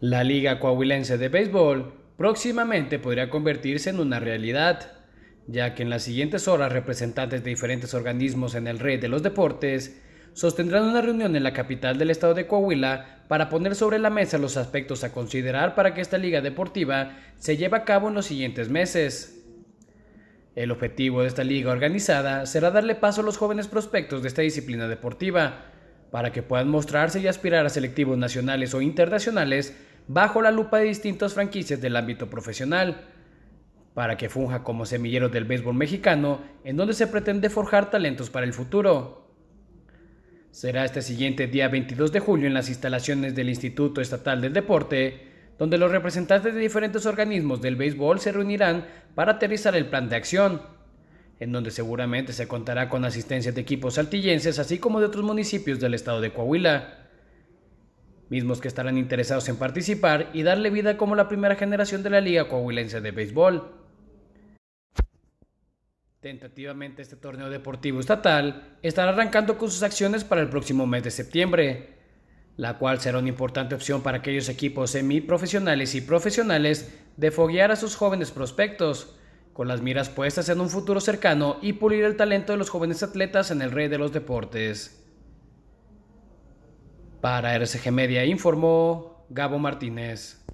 La Liga Coahuilense de Béisbol próximamente podría convertirse en una realidad, ya que en las siguientes horas representantes de diferentes organismos en el rey de los deportes sostendrán una reunión en la capital del estado de Coahuila para poner sobre la mesa los aspectos a considerar para que esta liga deportiva se lleve a cabo en los siguientes meses. El objetivo de esta liga organizada será darle paso a los jóvenes prospectos de esta disciplina deportiva, para que puedan mostrarse y aspirar a selectivos nacionales o internacionales bajo la lupa de distintas franquicias del ámbito profesional, para que funja como semillero del béisbol mexicano, en donde se pretende forjar talentos para el futuro. Será este siguiente día 22 de julio en las instalaciones del Instituto Estatal del Deporte, donde los representantes de diferentes organismos del béisbol se reunirán para aterrizar el plan de acción en donde seguramente se contará con asistencia de equipos saltillenses, así como de otros municipios del estado de Coahuila, mismos que estarán interesados en participar y darle vida como la primera generación de la Liga Coahuilense de Béisbol. Tentativamente este torneo deportivo estatal estará arrancando con sus acciones para el próximo mes de septiembre, la cual será una importante opción para aquellos equipos semiprofesionales y profesionales de foguear a sus jóvenes prospectos, con las miras puestas en un futuro cercano y pulir el talento de los jóvenes atletas en el rey de los deportes. Para RCG Media informó Gabo Martínez.